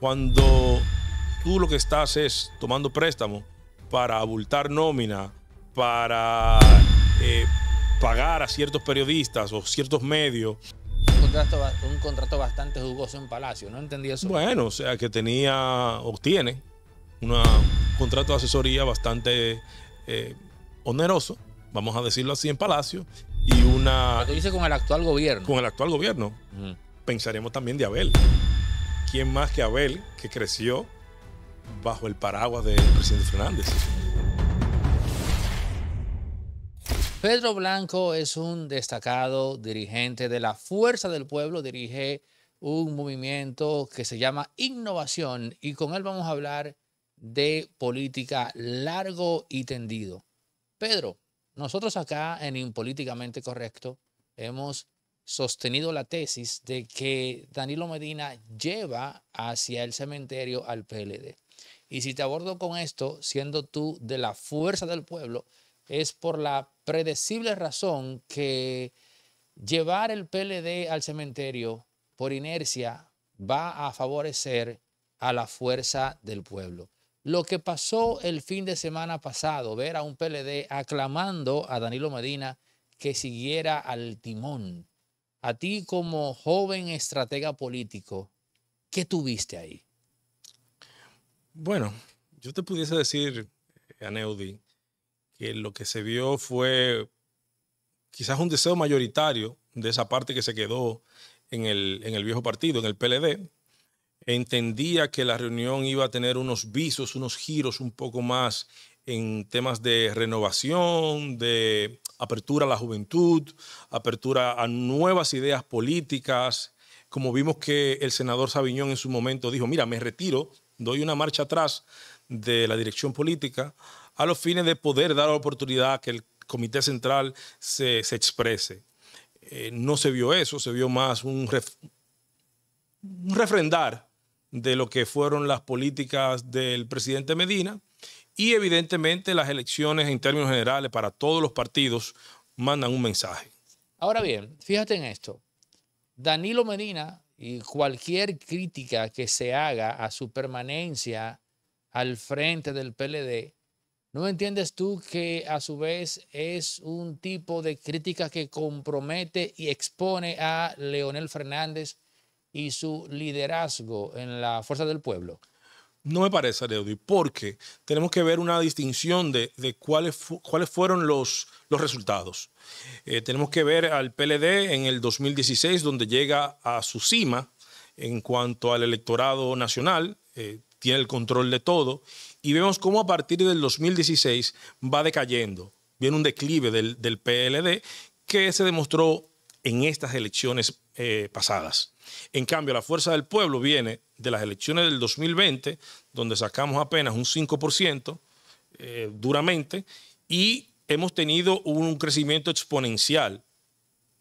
cuando tú lo que estás es tomando préstamo para abultar nómina, para eh, pagar a ciertos periodistas o ciertos medios. Un contrato, bastante jugoso en Palacio, no entendí eso. Bueno, o sea, que tenía, obtiene un contrato de asesoría bastante eh, oneroso, vamos a decirlo así, en Palacio, y una... Lo que dice con el actual gobierno. Con el actual gobierno. Pensaremos también de Abel quién más que Abel, que creció bajo el paraguas del presidente Fernández. Pedro Blanco es un destacado dirigente de la Fuerza del Pueblo, dirige un movimiento que se llama Innovación y con él vamos a hablar de política largo y tendido. Pedro, nosotros acá en Impolíticamente Correcto hemos sostenido la tesis de que Danilo Medina lleva hacia el cementerio al PLD. Y si te abordo con esto, siendo tú de la fuerza del pueblo, es por la predecible razón que llevar el PLD al cementerio por inercia va a favorecer a la fuerza del pueblo. Lo que pasó el fin de semana pasado, ver a un PLD aclamando a Danilo Medina que siguiera al timón a ti como joven estratega político, ¿qué tuviste ahí? Bueno, yo te pudiese decir, eh, Aneudi, que lo que se vio fue quizás un deseo mayoritario de esa parte que se quedó en el, en el viejo partido, en el PLD. Entendía que la reunión iba a tener unos visos, unos giros un poco más en temas de renovación, de apertura a la juventud, apertura a nuevas ideas políticas, como vimos que el senador Sabiñón en su momento dijo, mira, me retiro, doy una marcha atrás de la dirección política a los fines de poder dar la oportunidad a que el Comité Central se, exprese. Eh, no se vio eso, se vio más un refrendar de lo que fueron las políticas del presidente Medina, y evidentemente las elecciones en términos generales para todos los partidos mandan un mensaje. Ahora bien, fíjate en esto. Danilo Medina y cualquier crítica que se haga a su permanencia al frente del PLD, ¿no entiendes tú que a su vez es un tipo de crítica que compromete y expone a Leonel Fernández y su liderazgo en la Fuerza del Pueblo? No me parece, Leody, porque tenemos que ver una distinción de, cuáles, cuáles fueron los, los resultados. Eh, tenemos que ver al PLD en el 2016, donde llega a su cima en cuanto al electorado nacional, eh, tiene el control de todo, y vemos cómo a partir del 2016 va decayendo. Viene un declive del, del PLD que se demostró en estas elecciones eh, pasadas. En cambio, la fuerza del pueblo viene de las elecciones del 2020, donde sacamos apenas un 5% eh, duramente y hemos tenido un crecimiento exponencial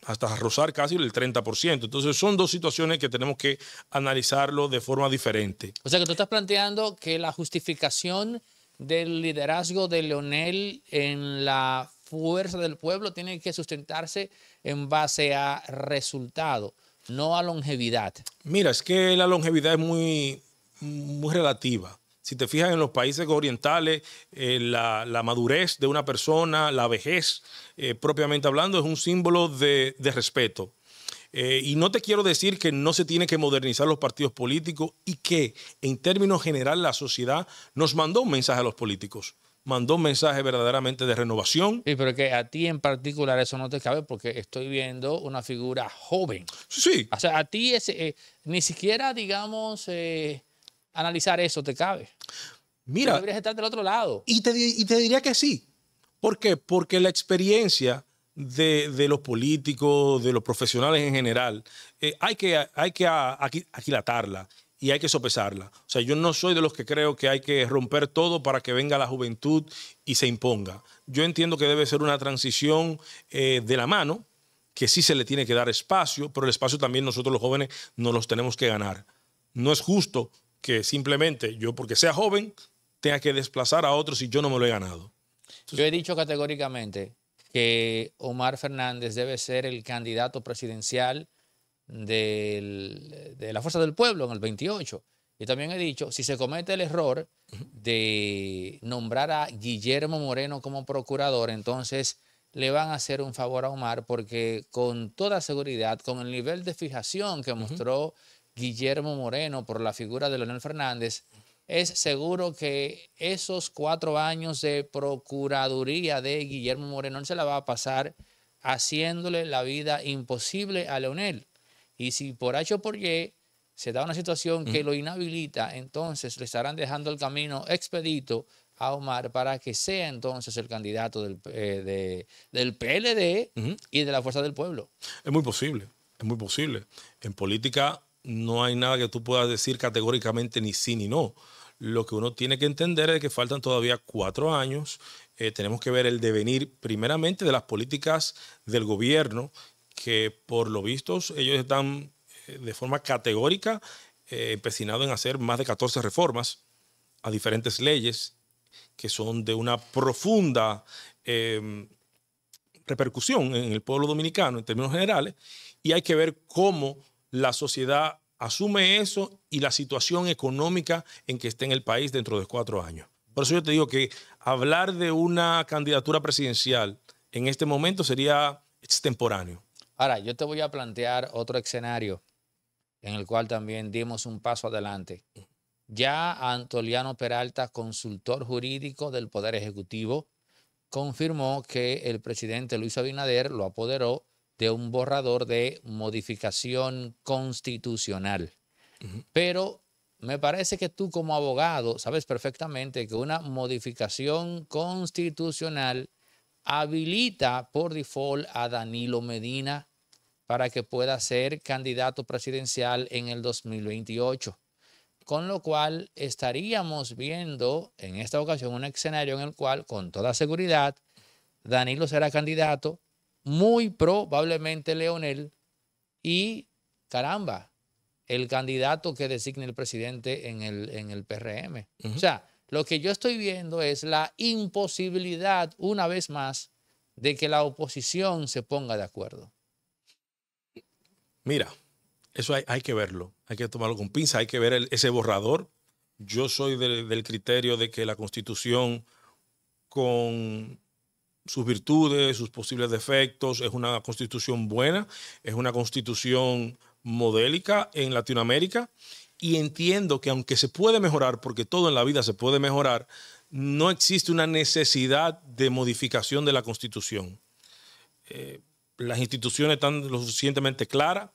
hasta rozar casi el 30%. Entonces son dos situaciones que tenemos que analizarlo de forma diferente. O sea que tú estás planteando que la justificación del liderazgo de Leonel en la fuerza del pueblo tiene que sustentarse en base a resultado, no a longevidad. Mira, es que la longevidad es muy, muy relativa. Si te fijas en los países orientales, eh, la, madurez de una persona, la vejez, eh, propiamente hablando, es un símbolo de, respeto. Eh, y no te quiero decir que no se tiene que modernizar los partidos políticos y que en términos general la sociedad nos mandó un mensaje a los políticos mandó un mensaje verdaderamente de renovación. Sí, pero que a ti en particular eso no te cabe porque estoy viendo una figura joven. Sí. O sea, a ti ese eh, ni siquiera, digamos, eh, analizar eso te cabe. Mira. deberías estar del otro lado. Y te, diría que sí. ¿Por qué? Porque la experiencia de, los políticos, de los profesionales en general, eh, hay que, hay que aquilatarla y hay que sopesarla. O sea, yo no soy de los que creo que hay que romper todo para que venga la juventud y se imponga. Yo entiendo que debe ser una transición eh, de la mano, que sí se le tiene que dar espacio, pero el espacio también nosotros los jóvenes nos los tenemos que ganar. No es justo que simplemente yo, porque sea joven, tenga que desplazar a otros y yo no me lo he ganado. yo he dicho categóricamente que Omar Fernández debe ser el candidato presidencial de la Fuerza del Pueblo en el 28. Y también he dicho, si se comete el error de nombrar a Guillermo Moreno como procurador, entonces le van a hacer un favor a Omar porque con toda seguridad, con el nivel de fijación que mostró Guillermo Moreno por la figura de Leonel Fernández, es seguro que esos cuatro años de procuraduría de Guillermo Moreno se la va a pasar haciéndole la vida imposible a Leonel. Y si por H o por Y se da una situación que lo inhabilita, entonces le estarán dejando el camino expedito a Omar para que sea entonces el candidato del, PLD eh, y de la Fuerza del Pueblo. Es muy posible, es muy posible. En política no hay nada que tú puedas decir categóricamente ni sí ni no. Lo que uno tiene que entender es que faltan todavía cuatro años. Eh, tenemos que ver el devenir primeramente de las políticas del gobierno que por lo visto ellos están eh, de forma categórica eh, empecinados en hacer más de 14 reformas a diferentes leyes que son de una profunda em, repercusión en el pueblo dominicano en términos generales y hay que ver cómo la sociedad asume eso y la situación económica en que esté en el país dentro de cuatro años. Por eso yo te digo que hablar de una candidatura presidencial en este momento sería extemporáneo. Ahora, yo te voy a plantear otro escenario en el cual también dimos un paso adelante. Ya Antoliano Peralta, consultor jurídico del Poder Ejecutivo, confirmó que el presidente Luis Abinader lo apoderó de un borrador de modificación constitucional. Pero me parece que tú como abogado sabes perfectamente que una modificación constitucional habilita por default a Danilo Medina para que pueda ser candidato presidencial en el 2028. Con lo cual estaríamos viendo en esta ocasión un escenario en el cual, con toda seguridad, Danilo será candidato, muy probablemente Leonel, y caramba, el candidato que designe el presidente en el, en el PRM. O sea, lo que yo estoy viendo es la imposibilidad, una vez más, de que la oposición se ponga de acuerdo. Mira, eso hay, que verlo, hay que tomarlo con pinza, hay que ver ese borrador. Yo soy del criterio de que la constitución, con sus virtudes, sus posibles defectos, es una constitución buena, es una constitución modélica en Latinoamérica y entiendo que aunque se puede mejorar, porque todo en la vida se puede mejorar, no existe una necesidad de modificación de la Constitución. Eh, las instituciones están lo suficientemente claras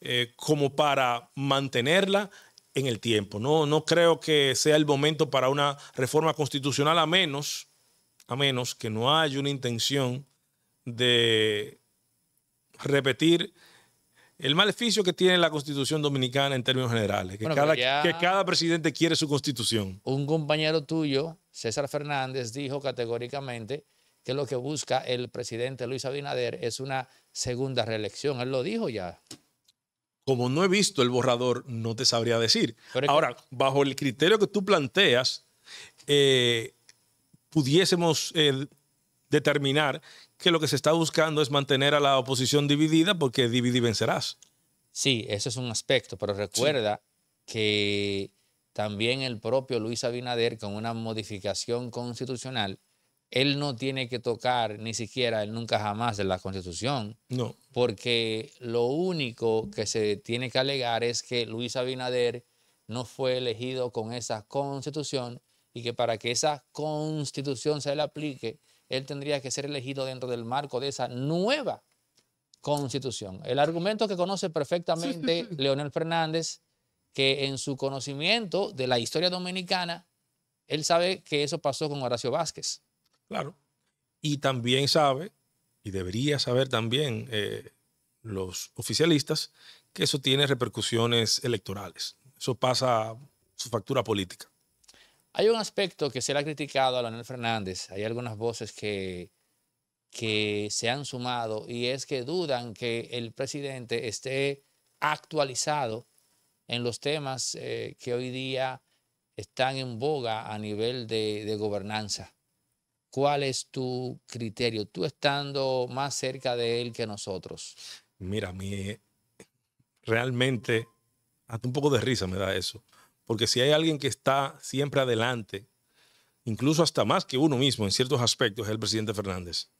eh, como para mantenerla en el tiempo. No, no creo que sea el momento para una reforma constitucional a menos, a menos que no haya una intención de repetir el maleficio que tiene la constitución dominicana en términos generales, que, cada, presidente quiere su constitución. Un compañero tuyo, César Fernández, dijo categóricamente que lo que busca el presidente Luis Abinader es una segunda reelección. Él lo dijo ya. Como no he visto el borrador, no te sabría decir. Ahora, bajo el criterio que tú planteas, eh, pudiésemos eh, determinar que lo que se está buscando es mantener a la oposición dividida porque dividir vencerás. Sí, eso es un aspecto, pero recuerda que también el propio Luis Abinader, con una modificación constitucional, él no tiene que tocar ni siquiera él nunca jamás en la Constitución. No. Porque lo único que se tiene que alegar es que Luis Abinader no fue elegido con esa Constitución y que para que esa Constitución se le aplique, él tendría que ser elegido dentro del marco de esa nueva constitución. El argumento que conoce perfectamente Leonel Fernández, que en su conocimiento de la historia dominicana, él sabe que eso pasó con Horacio Vázquez. Claro. Y también sabe, y debería saber también eh, los oficialistas, que eso tiene repercusiones electorales. Eso pasa su factura política. Hay un aspecto que se le ha criticado a Leonel Fernández, hay algunas voces que, que se han sumado y es que dudan que el presidente esté actualizado en los temas eh, que hoy día están en boga a nivel de, gobernanza. ¿Cuál es tu criterio? Tú estando más cerca de él que nosotros. Mira, mí realmente, hasta un poco de risa me da eso. Porque si hay alguien que está siempre adelante, incluso hasta más que uno mismo en ciertos aspectos, es el presidente Fernández.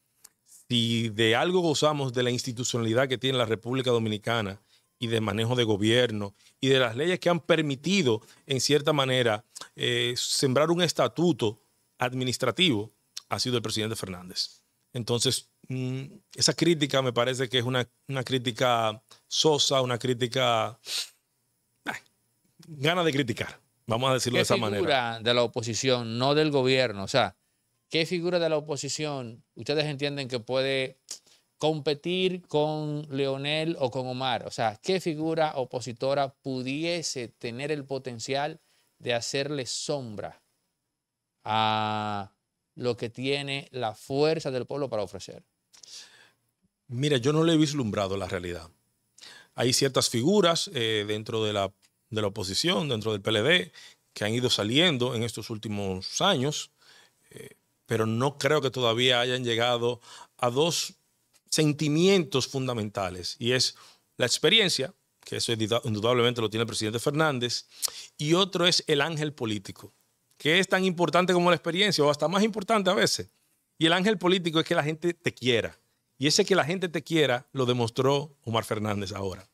Si de algo gozamos de la institucionalidad que tiene la República Dominicana y de manejo de gobierno y de las leyes que han permitido, en cierta manera, eh, sembrar un estatuto administrativo, ha sido el presidente Fernández. Entonces, mm, esa crítica me parece que es una crítica sosa, una crítica ganas de criticar. Vamos a decirlo de esa manera. figura de la oposición, no del gobierno? O sea, ¿qué figura de la oposición ustedes entienden que puede competir con Leonel o con Omar? O sea, ¿qué figura opositora pudiese tener el potencial de hacerle sombra a lo que tiene la fuerza del pueblo para ofrecer? Mira, yo no le he vislumbrado la realidad. Hay ciertas figuras eh, dentro de la de la oposición dentro del PLD que han ido saliendo en estos últimos años, eh, pero no creo que todavía hayan llegado a dos sentimientos fundamentales, y es la experiencia, que eso indudablemente lo tiene el presidente Fernández, y otro es el ángel político, que es tan importante como la experiencia, o hasta más importante a veces. Y el ángel político es que la gente te quiera. Y ese que la gente te quiera lo demostró Omar Fernández ahora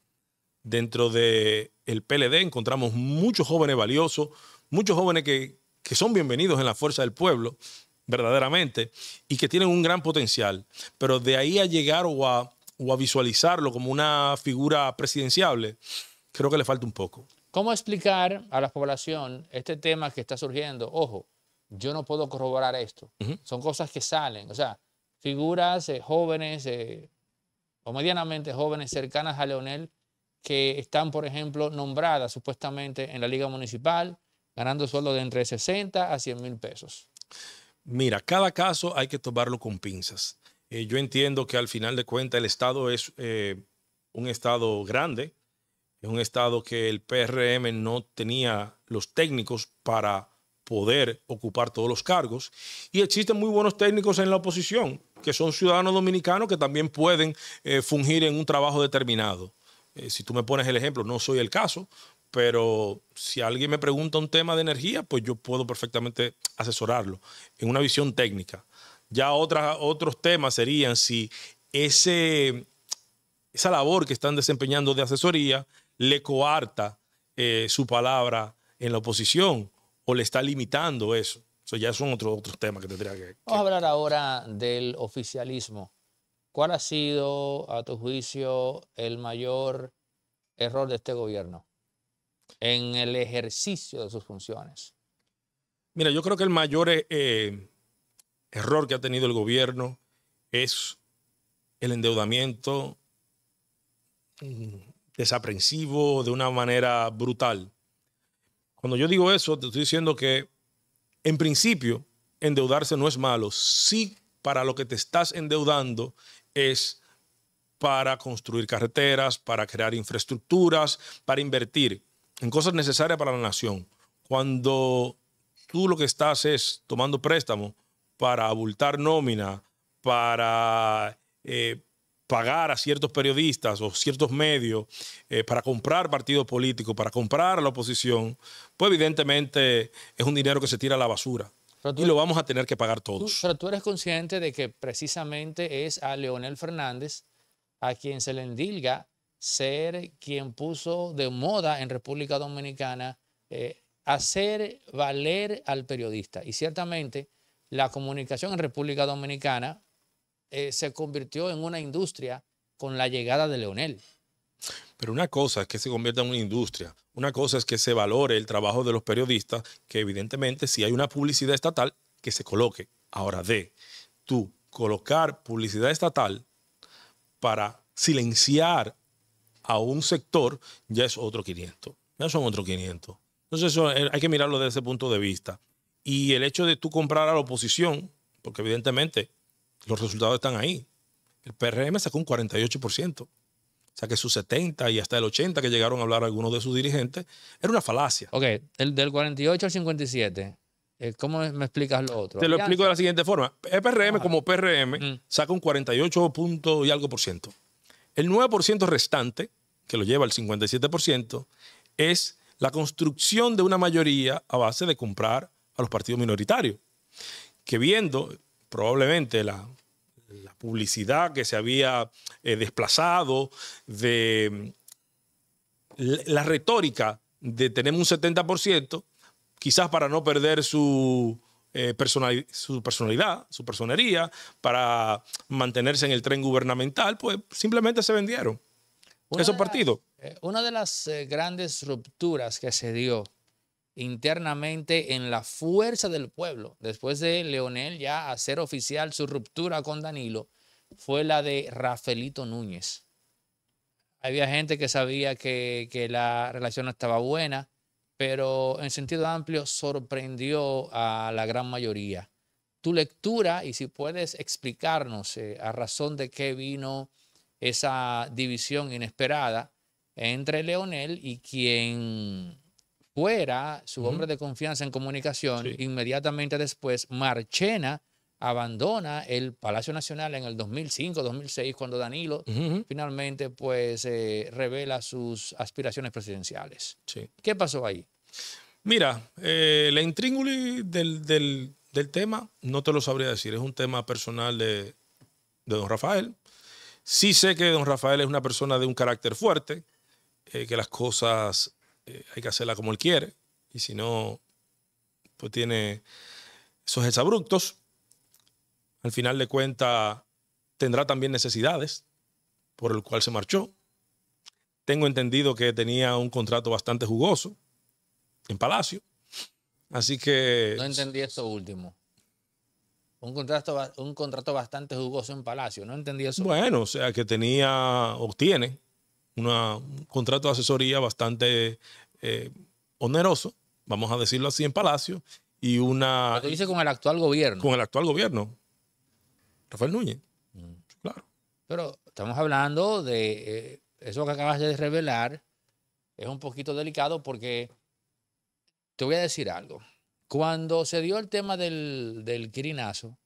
dentro del PLD encontramos muchos jóvenes valiosos, muchos jóvenes que, son bienvenidos en la fuerza del pueblo, verdaderamente, y que tienen un gran potencial. Pero de ahí a llegar o a, visualizarlo como una figura presidenciable, creo que le falta un poco. ¿Cómo explicar a la población este tema que está surgiendo? Ojo, yo no puedo corroborar esto. Son cosas que salen. O sea, figuras eh, jóvenes eh, o medianamente jóvenes cercanas a Leonel que están, por ejemplo, nombradas supuestamente en la liga municipal, ganando sueldo de entre 60 a 100 mil pesos? Mira, cada caso hay que tomarlo con pinzas. Eh, yo entiendo que al final de cuentas el Estado es eh, un Estado grande, es un Estado que el PRM no tenía los técnicos para poder ocupar todos los cargos. Y existen muy buenos técnicos en la oposición, que son ciudadanos dominicanos que también pueden eh, fungir en un trabajo determinado. Eh, si tú me pones el ejemplo, no soy el caso, pero si alguien me pregunta un tema de energía, pues yo puedo perfectamente asesorarlo en una visión técnica. Ya otros temas serían si ese, esa labor que están desempeñando de asesoría le coarta eh, su palabra en la oposición o le está limitando eso. ya son otros temas que tendría que... Vamos a hablar ahora del oficialismo. ¿Cuál ha sido, a tu juicio, el mayor error de este gobierno en el ejercicio de sus funciones? Mira, yo creo que el mayor eh, eh, error que ha tenido el gobierno es el endeudamiento mm, desaprensivo de una manera brutal. Cuando yo digo eso, te estoy diciendo que en principio endeudarse no es malo. Sí, para lo que te estás endeudando es para construir carreteras, para crear infraestructuras, para invertir en cosas necesarias para la nación. Cuando tú lo que estás es tomando préstamo para abultar nómina, para eh, pagar a ciertos periodistas o ciertos medios, eh, para comprar partidos políticos, para comprar a la oposición, pues evidentemente es un dinero que se tira a la basura y lo vamos a tener que pagar todos. Tú, pero tú eres consciente de que precisamente es a Leonel Fernández a quien se le endilga ser quien puso de moda en República Dominicana eh, hacer valer al periodista. Y ciertamente la comunicación en República Dominicana eh, se convirtió en una industria con la llegada de Leonel. Pero una cosa es que se convierta en una industria, una cosa es que se valore el trabajo de los periodistas, que evidentemente si hay una publicidad estatal, que se coloque. Ahora, de tú colocar publicidad estatal para silenciar a un sector, ya es otro 500, ya son otros 500. Entonces eh, hay que mirarlo desde ese punto de vista. Y el hecho de tú comprar a la oposición, porque evidentemente los resultados están ahí. El PRM sacó un 48% o sea, que sus 70 y hasta el 80 que llegaron a hablar algunos de sus dirigentes, era una falacia. Ok, del 48 al 57, eh, ¿cómo me explicas lo otro? Te lo explico de la siguiente forma. EPRM como PRM mm. saca un 48 punto y algo por ciento. El 9% restante, que lo lleva el 57%, es la construcción de una mayoría a base de comprar a los partidos minoritarios, que viendo probablemente la la publicidad que se había eh, desplazado, de mm, la retórica de tenemos un 70%, quizás para no perder su, eh, su personalidad, su personería, para mantenerse en el tren gubernamental, pues simplemente se vendieron esos partidos. Eh, una de las grandes rupturas que se dio internamente en la fuerza del pueblo, después de Leonel ya hacer oficial su ruptura con Danilo, fue la de Rafaelito Núñez. Había gente que sabía que, que la relación no estaba buena, pero en sentido amplio sorprendió a la gran mayoría. Tu lectura y si puedes explicarnos eh, a razón de qué vino esa división inesperada entre Leonel y quien fuera su hombre de confianza en comunicación, inmediatamente después Marchena abandona el Palacio Nacional en el 2005-2006, cuando Danilo finalmente pues eh, revela sus aspiraciones presidenciales. ¿Qué pasó ahí? Mira, eh, la intríngula del, tema no te lo sabría decir, es un tema personal de, don Rafael. Sí sé que don Rafael es una persona de un carácter fuerte, eh, que las cosas eh, hay que hacerla como él quiere, y si no, pues tiene esos exabruptos. Al final de cuentas, tendrá también necesidades, por el cual se marchó. Tengo entendido que tenía un contrato bastante jugoso en Palacio. Así que. No entendí eso último. Un contrato, un contrato bastante jugoso en Palacio. No entendí eso. Bueno, o sea, que tenía, obtiene un contrato de asesoría bastante eh, oneroso, vamos a decirlo así, en Palacio, y una... Lo hice con el actual gobierno. Con el actual gobierno. Rafael Núñez. Mm. Claro. Pero estamos hablando de eh, eso que acabas de revelar, es un poquito delicado porque te voy a decir algo. Cuando se dio el tema del, del quirinazo,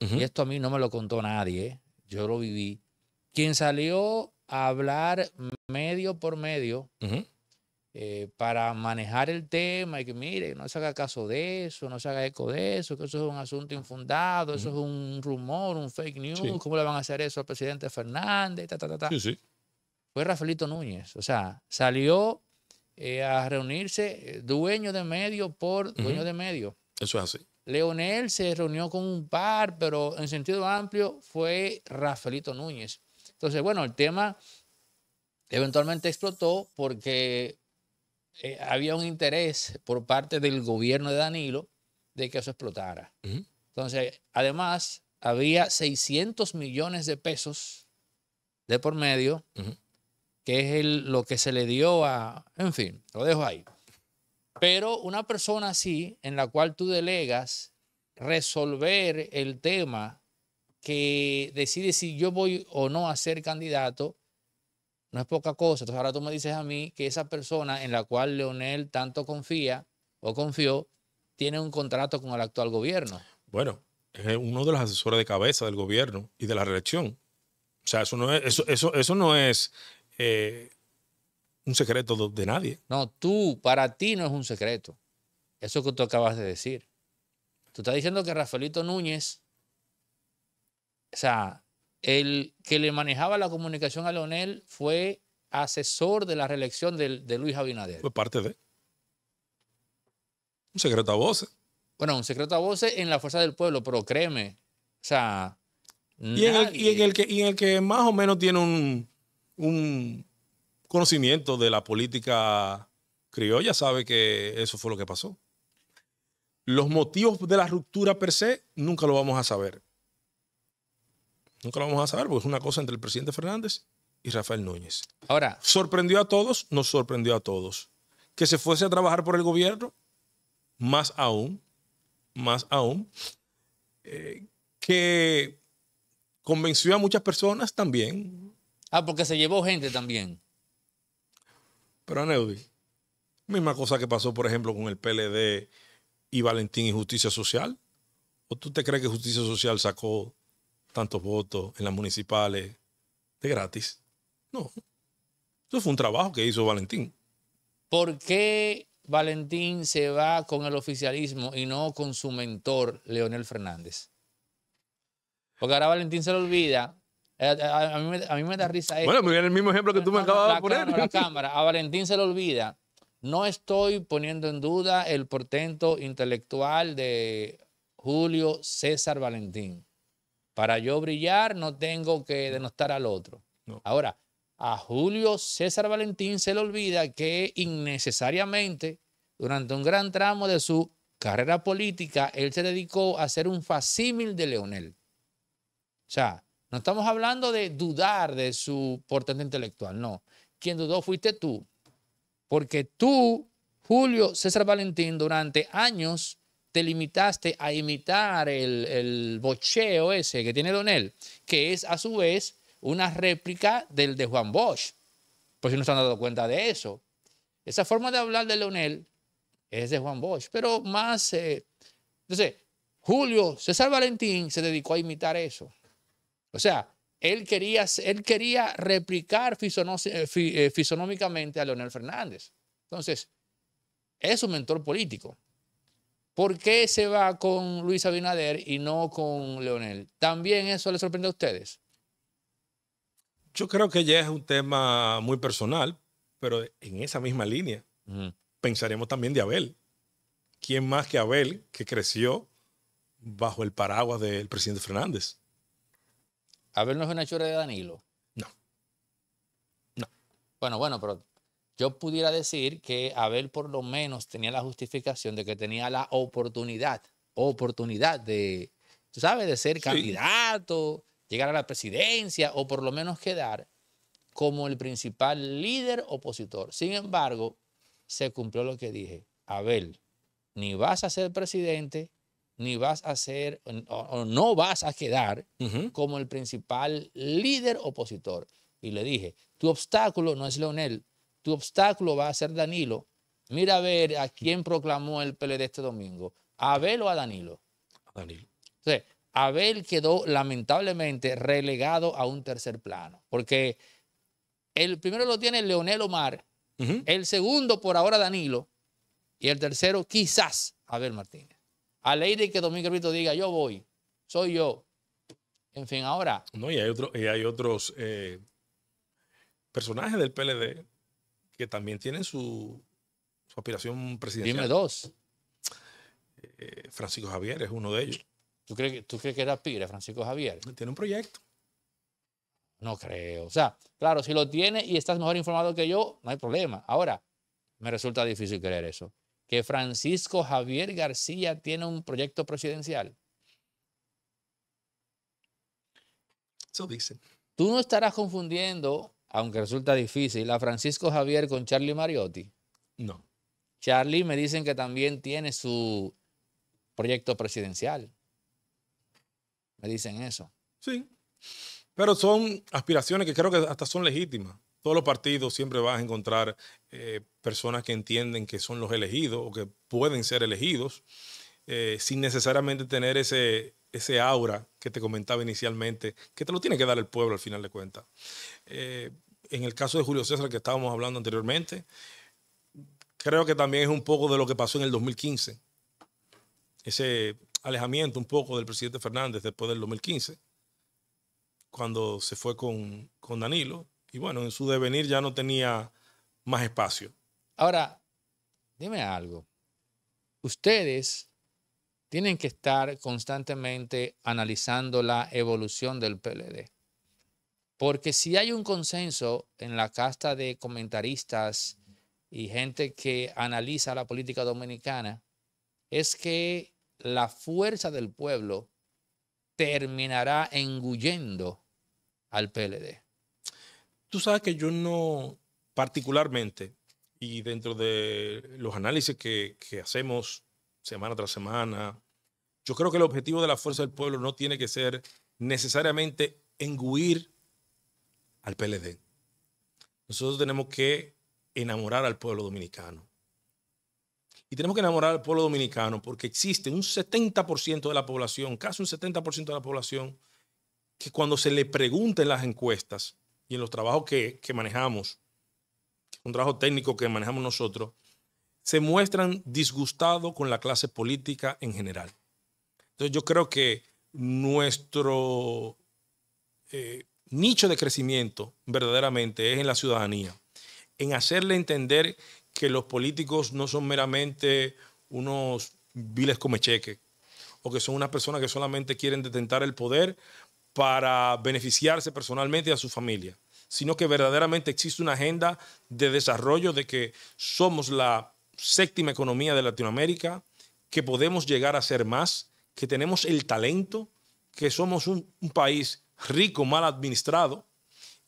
y esto a mí no me lo contó nadie, yo lo viví, quien salió hablar medio por medio eh, para manejar el tema y que mire, no se haga caso de eso, no se haga eco de eso, que eso es un asunto infundado, eso es un rumor, un fake news, ¿cómo le van a hacer eso al presidente Fernández? Fue Rafaelito Núñez, o sea, salió eh, a reunirse eh, dueño de medio por dueño de medio. Eso es así. Leonel se reunió con un par, pero en sentido amplio fue Rafaelito Núñez. Entonces, bueno, el tema eventualmente explotó porque eh, había un interés por parte del gobierno de Danilo de que eso explotara. Entonces, además, había 600 millones de pesos de por medio, que es lo que se le dio a... En fin, lo dejo ahí. Pero una persona así, en la cual tú delegas resolver el tema que decide si yo voy o no a ser candidato, no es poca cosa. Entonces ahora tú me dices a mí que esa persona en la cual Leonel tanto confía o confió, tiene un contrato con el actual gobierno. Bueno, es uno de los asesores de cabeza del gobierno y de la reelección. O sea, eso no es, eso, eso, no es eh, un secreto de nadie. No, tú, para ti no es un secreto. Eso que tú acabas de decir. Tú estás diciendo que Rafaelito Núñez o sea, el que le manejaba la comunicación a Leonel fue asesor de la reelección de, Luis Abinader. Fue parte de. Un secreto a voces. Bueno, un secreto a voces en la fuerza del pueblo, pero créeme. O sea. Y en, el, que, en el que más o menos tiene un, un conocimiento de la política criolla sabe que eso fue lo que pasó. Los motivos de la ruptura per se nunca lo vamos a saber. Nunca lo vamos a saber porque es una cosa entre el presidente Fernández y Rafael Núñez. Ahora. Sorprendió a todos, nos sorprendió a todos. Que se fuese a trabajar por el gobierno, más aún, más aún, eh, que convenció a muchas personas también. Ah, porque se llevó gente también. Pero Neudi, misma cosa que pasó, por ejemplo, con el PLD y Valentín y Justicia Social. ¿O tú te crees que Justicia Social sacó tantos votos en las municipales de gratis. No. Eso fue un trabajo que hizo Valentín. ¿Por qué Valentín se va con el oficialismo y no con su mentor, Leonel Fernández? Porque ahora Valentín se lo olvida. A, mí, me da risa eso. Bueno, bien el mismo ejemplo que tú me acabas de poner. A Valentín se le olvida. No estoy poniendo en duda el portento intelectual de Julio César Valentín. Para yo brillar no tengo que denostar al otro. Ahora, a Julio César Valentín se le olvida que innecesariamente, durante un gran tramo de su carrera política, él se dedicó a ser un facímil de Leonel. O sea, no estamos hablando de dudar de su portento intelectual, no. Quien dudó fuiste tú. Porque tú, Julio César Valentín, durante años te limitaste a imitar el, bocheo ese que tiene Donel, que es a su vez una réplica del de Juan Bosch. Pues no se han dado cuenta de eso. Esa forma de hablar de Leonel es de Juan Bosch, pero más... entonces, eh, Julio César Valentín se dedicó a imitar eso. O sea, él quería, él quería replicar eh, eh, fisonómicamente a Leonel Fernández. Entonces, es un mentor político. ¿Por qué se va con Luis Abinader y no con Leonel? ¿También eso le sorprende a ustedes? Yo creo que ya es un tema muy personal, pero en esa misma línea pensaremos también de Abel. ¿Quién más que Abel que creció bajo el paraguas del presidente Fernández? Abel no es una chora de Danilo. No. No. Bueno, bueno, pero yo pudiera decir que Abel por lo menos tenía la justificación de que tenía la oportunidad, oportunidad de, tú sabes, de ser candidato, llegar a la presidencia o por lo menos quedar como el principal líder opositor. Sin embargo, se cumplió lo que dije. Abel, ni vas a ser presidente, ni vas a ser, o, no vas a quedar como el principal líder opositor. Y le dije, tu obstáculo no es Leonel, tu obstáculo va a ser Danilo. Mira a ver a quién proclamó el PLD este domingo. ¿A Abel o a Danilo? A Danilo. Entonces, Abel quedó lamentablemente relegado a un tercer plano, porque el primero lo tiene Leonel Omar, el segundo por ahora Danilo, y el tercero quizás Abel Martínez. A ley de que Domingo Brito diga, yo voy, soy yo. En fin, ahora... No, y hay, otro, y hay otros eh, personajes del PLD que también tienen su, aspiración presidencial. Dime dos. Eh, Francisco Javier es uno de ellos. ¿Tú crees, que, ¿Tú crees que Francisco Javier? Tiene un proyecto. No creo. O sea, claro, si lo tiene y estás mejor informado que yo, no hay problema. Ahora, me resulta difícil creer eso. Que Francisco Javier García tiene un proyecto presidencial. Eso dicen. Tú no estarás confundiendo aunque resulta difícil, a Francisco Javier con Charlie Mariotti. No. Charlie me dicen que también tiene su proyecto presidencial. Me dicen eso. Sí. Pero son aspiraciones que creo que hasta son legítimas. Todos los partidos siempre vas a encontrar eh, personas que entienden que son los elegidos o que pueden ser elegidos eh, sin necesariamente tener ese, ese aura que te comentaba inicialmente, que te lo tiene que dar el pueblo al final de cuentas. Eh, en el caso de Julio César, que estábamos hablando anteriormente, creo que también es un poco de lo que pasó en el 2015. Ese alejamiento un poco del presidente Fernández después del 2015, cuando se fue con, con Danilo. Y bueno, en su devenir ya no tenía más espacio. Ahora, dime algo. Ustedes tienen que estar constantemente analizando la evolución del PLD. Porque si hay un consenso en la casta de comentaristas y gente que analiza la política dominicana, es que la fuerza del pueblo terminará engullendo al PLD. Tú sabes que yo no, particularmente, y dentro de los análisis que, hacemos semana tras semana, yo creo que el objetivo de la fuerza del pueblo no tiene que ser necesariamente engullir al PLD. Nosotros tenemos que enamorar al pueblo dominicano. Y tenemos que enamorar al pueblo dominicano porque existe un 70% de la población, casi un 70% de la población, que cuando se le pregunta en las encuestas y en los trabajos que, manejamos, un trabajo técnico que manejamos nosotros, se muestran disgustados con la clase política en general. Entonces yo creo que nuestro eh, nicho de crecimiento verdaderamente es en la ciudadanía, en hacerle entender que los políticos no son meramente unos viles comecheques o que son unas personas que solamente quieren detentar el poder para beneficiarse personalmente a su familia, sino que verdaderamente existe una agenda de desarrollo de que somos la séptima economía de Latinoamérica, que podemos llegar a ser más, que tenemos el talento, que somos un país rico, mal administrado,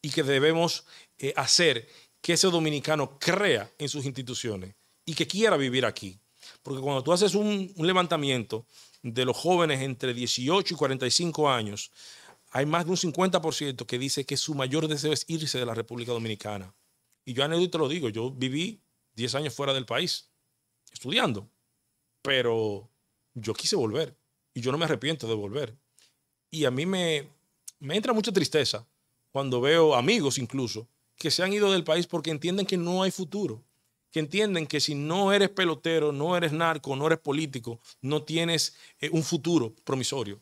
y que debemos eh, hacer que ese dominicano crea en sus instituciones y que quiera vivir aquí. Porque cuando tú haces un, levantamiento de los jóvenes entre 18 y 45 años, hay más de un 50% que dice que su mayor deseo es irse de la República Dominicana. Y yo y te lo digo, yo viví 10 años fuera del país, estudiando, pero yo quise volver y yo no me arrepiento de volver. Y a mí me, me entra mucha tristeza cuando veo amigos incluso que se han ido del país porque entienden que no hay futuro, que entienden que si no eres pelotero, no eres narco, no eres político, no tienes eh, un futuro promisorio.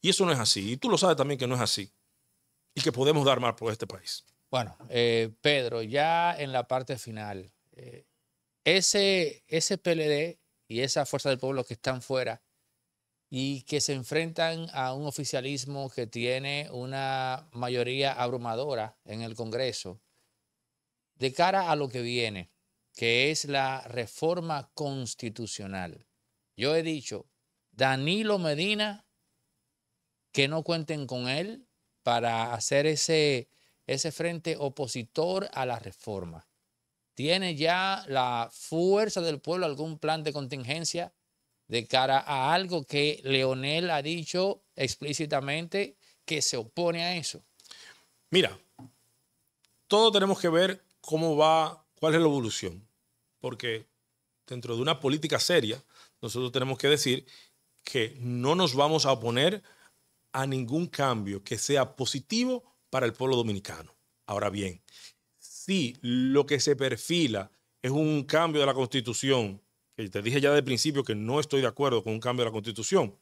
Y eso no es así. Y tú lo sabes también que no es así. Y que podemos dar más por este país. Bueno, eh, Pedro, ya en la parte final, eh, ese, ese PLD y esa fuerza del pueblo que están fuera, y que se enfrentan a un oficialismo que tiene una mayoría abrumadora en el Congreso de cara a lo que viene, que es la reforma constitucional. Yo he dicho, Danilo Medina, que no cuenten con él para hacer ese, ese frente opositor a la reforma. ¿Tiene ya la fuerza del pueblo algún plan de contingencia de cara a algo que Leonel ha dicho explícitamente que se opone a eso? Mira, todos tenemos que ver cómo va, cuál es la evolución, porque dentro de una política seria, nosotros tenemos que decir que no nos vamos a oponer a ningún cambio que sea positivo para el pueblo dominicano. Ahora bien, si lo que se perfila es un cambio de la constitución te dije ya de principio que no estoy de acuerdo con un cambio de la constitución.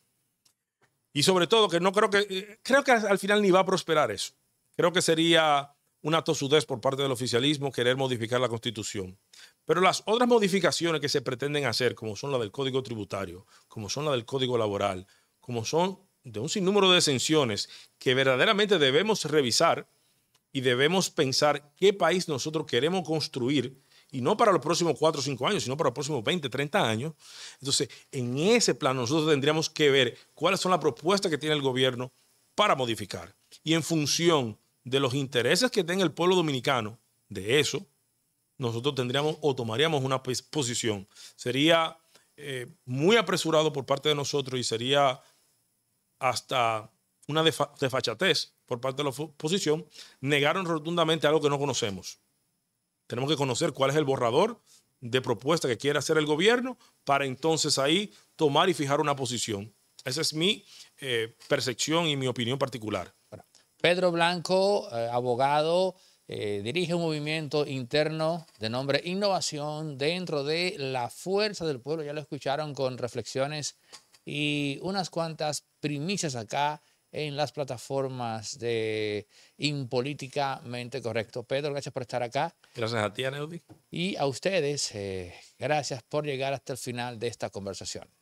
Y sobre todo que no creo que, eh, creo que al final ni va a prosperar eso. Creo que sería una tosudez por parte del oficialismo querer modificar la constitución. Pero las otras modificaciones que se pretenden hacer, como son la del código tributario, como son la del código laboral, como son de un sinnúmero de exenciones que verdaderamente debemos revisar y debemos pensar qué país nosotros queremos construir y no para los próximos 4 o 5 años, sino para los próximos 20, 30 años. Entonces, en ese plan nosotros tendríamos que ver cuáles son las propuestas que tiene el gobierno para modificar. Y en función de los intereses que tenga el pueblo dominicano de eso, nosotros tendríamos o tomaríamos una posición. Sería eh, muy apresurado por parte de nosotros y sería hasta una desfachatez por parte de la oposición, negaron rotundamente algo que no conocemos. Tenemos que conocer cuál es el borrador de propuesta que quiere hacer el gobierno para entonces ahí tomar y fijar una posición. Esa es mi eh, percepción y mi opinión particular. Pedro Blanco, eh, abogado, eh, dirige un movimiento interno de nombre Innovación dentro de la Fuerza del Pueblo. Ya lo escucharon con reflexiones y unas cuantas primicias acá en las plataformas de Impolíticamente Correcto. Pedro, gracias por estar acá. Gracias a ti, Aneudi. Y a ustedes, eh, gracias por llegar hasta el final de esta conversación.